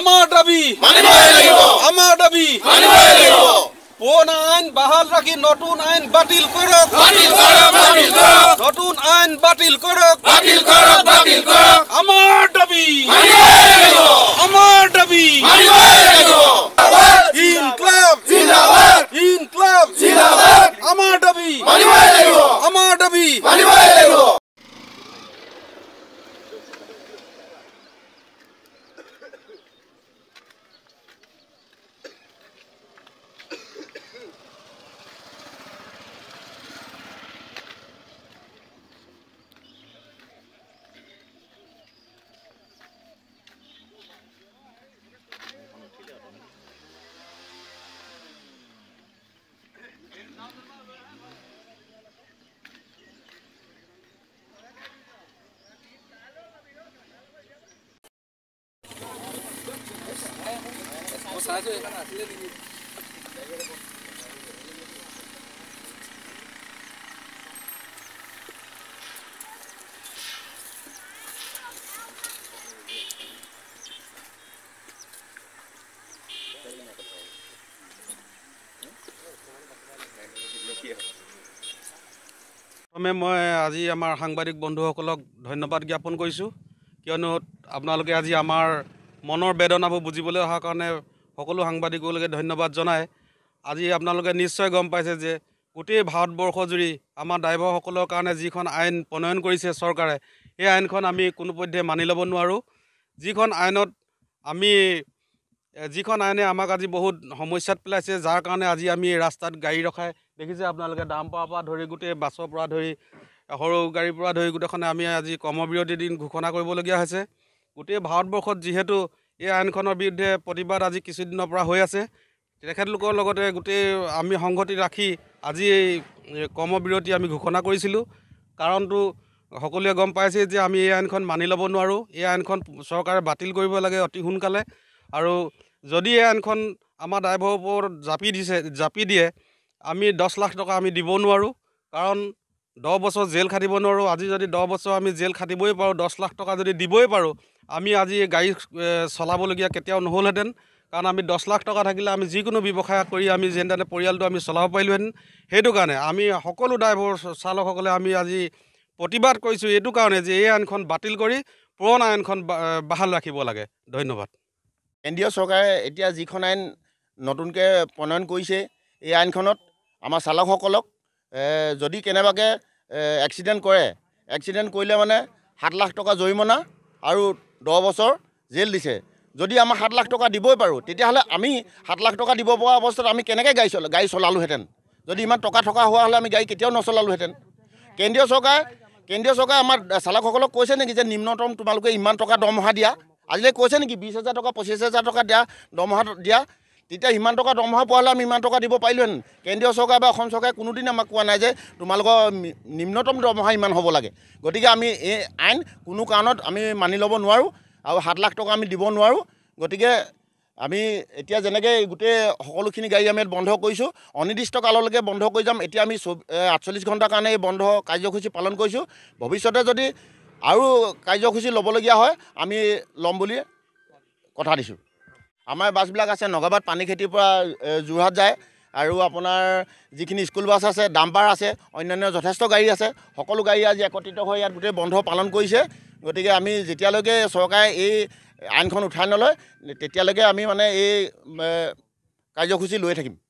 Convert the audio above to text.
আমাৰ দাবী মানিব লাগিব আমাৰ দাবী মানিব লাগিব পুৰণা আইন বাহাল ৰাখি নতুন আইন বাতিল কৰক বাতিল কৰক বাতিল কৰক নতুন আইন বাতিল কৰক বাতিল কৰক বাতিল কৰক আমাৰ দাবী মানিব লাগিব আমাৰ দাবী মানিব লাগিব ইন ক্লাব জিন্দাবাদ ইন ক্লাব জিন্দাবাদ আমাৰ দাবী মানিব লাগিব আমাৰ দাবী মানিব লাগিব প্ৰথমে মই আজি আমাৰ সাংবাদিক বন্ধুসকলক ধন্যবাদ জ্ঞাপন কৰিছোঁ কিয়নো আপোনালোকে আজি আমাৰ মনৰ বেদনাবোৰ বুজিবলৈ অহাৰ কাৰণে সকলো সাংবাদিকলৈকে ধন্যবাদ জনাই আজি আপোনালোকে নিশ্চয় গম পাইছে যে গোটেই ভাৰতবৰ্ষজুৰি আমাৰ ড্ৰাইভাৰসকলৰ কাৰণে যিখন আইন প্ৰণয়ন কৰিছে চৰকাৰে সেই আইনখন আমি কোনোপধ্যে মানি ল'ব নোৱাৰোঁ যিখন আইনত আমি যিখন আইনে আমাক আজি বহুত সমস্যাত পেলাইছে যাৰ কাৰণে আজি আমি ৰাস্তাত গাড়ী ৰখাই দেখিছে আপোনালোকে ডাম্পাৰৰ পৰা ধৰি গোটেই বাছৰ পৰা ধৰি সৰু গাড়ীৰ পৰা ধৰি গোটেইখনে আমি আজি কৰ্মবিৰতি দিন ঘোষণা কৰিবলগীয়া হৈছে গোটেই ভাৰতবৰ্ষত যিহেতু এই আইনখনৰ বিৰুদ্ধে প্ৰতিবাদ আজি কিছুদিনৰ পৰা হৈ আছে তেখেতলোকৰ লগতে গোটেই আমি সংহতি ৰাখি আজি এই কৰ্মবিৰতি আমি ঘোষণা কৰিছিলোঁ কাৰণটো সকলোৱে গম পাইছে যে আমি এই আইনখন মানি ল'ব নোৱাৰোঁ এই আইনখন চৰকাৰে বাতিল কৰিব লাগে অতি সোনকালে আৰু যদি এই আইনখন আমাৰ ড্ৰাইভাৰৰ ওপৰত জাপি দিছে জাপি দিয়ে আমি দহ লাখ টকা আমি দিব নোৱাৰোঁ কাৰণ দহ বছৰ জেল খাটিব নোৱাৰোঁ আজি যদি দহ বছৰ আমি জেল খাটিবই পাৰোঁ দহ লাখ টকা যদি দিবই পাৰোঁ আমি আজি গাড়ী চলাবলগীয়া কেতিয়াও নহ'লহেঁতেন কাৰণ আমি দহ লাখ টকা থাকিলে আমি যিকোনো ব্যৱসায় কৰি আমি যেন তেনে পৰিয়ালটো আমি চলাব পাৰিলোহেঁতেন সেইটো কাৰণে আমি সকলো ড্ৰাইভৰ চালকসকলে আমি আজি প্ৰতিবাদ কৰিছোঁ এইটো কাৰণে যে এই আইনখন বাতিল কৰি পুৰণা আইনখন বাহাল ৰাখিব লাগে ধন্যবাদ কেন্দ্ৰীয় চৰকাৰে এতিয়া যিখন আইন নতুনকৈ প্ৰণয়ন কৰিছে এই আইনখনত আমাৰ চালকসকলক যদি কেনেবাকৈ এক্সিডেণ্ট কৰে এক্সিডেণ্ট কৰিলে মানে সাত লাখ টকা জৰিমনা আৰু দহ বছৰ জেল দিছে যদি আমাৰ সাত লাখ টকা দিবই পাৰোঁ তেতিয়াহ'লে আমি সাত লাখ টকা দিব পৰা অৱস্থাত আমি কেনেকৈ গাড়ী চলা গাড়ী চলালোহেঁতেন যদি ইমান টকা থকা হোৱা হ'লে আমি গাড়ী কেতিয়াও নচলালোহেঁতেন কেন্দ্ৰীয় চৰকাৰে কেন্দ্ৰীয় চৰকাৰে আমাৰ চালকসকলক কৈছে নেকি যে নিম্নতম তোমালোকে ইমান টকা দৰমহা দিয়া আজিলৈ কৈছে নেকি বিছ হাজাৰ টকা পঁচিছ হাজাৰ টকা দিয়া দৰমহা দিয়া তেতিয়া ইমান টকা দৰমহা পোৱা হ'লে আমি ইমান টকা দিব পাৰিলোঁহেঁতেন কেন্দ্ৰীয় চৰকাৰ বা অসম চৰকাৰে কোনোদিনে আমাক কোৱা নাই যে তোমালোকৰ নিম্নতম দৰমহা ইমান হ'ব লাগে গতিকে আমি এই আইন কোনো কাৰণত আমি মানি ল'ব নোৱাৰোঁ আৰু সাত লাখ টকা আমি দিব নোৱাৰোঁ গতিকে আমি এতিয়া যেনেকৈ গোটেই সকলোখিনি গাড়ী আমি বন্ধ কৰিছোঁ অনিৰ্দিষ্ট কাললৈকে বন্ধ কৰি যাম এতিয়া আমি চৌ আঠচল্লিছ ঘণ্টাৰ কাৰণে এই বন্ধ কাৰ্যসূচী পালন কৰিছোঁ ভৱিষ্যতে যদি আৰু কাৰ্যসূচী ল'বলগীয়া হয় আমি ল'ম বুলি কথা দিছোঁ আমাৰ বাছবিলাক আছে নগাবাদ পানী খেতিৰ পৰা যোৰহাট যায় আৰু আপোনাৰ যিখিনি স্কুল বাছ আছে ডাম্পাৰ আছে অন্যান্য যথেষ্ট গাড়ী আছে সকলো গাড়ী আজি একত্ৰিত হৈ ইয়াত গোটেই বন্ধ পালন কৰিছে গতিকে আমি যেতিয়ালৈকে চৰকাৰে এই আইনখন উঠাই নলয় তেতিয়ালৈকে আমি মানে এই কাৰ্যসূচী লৈ থাকিম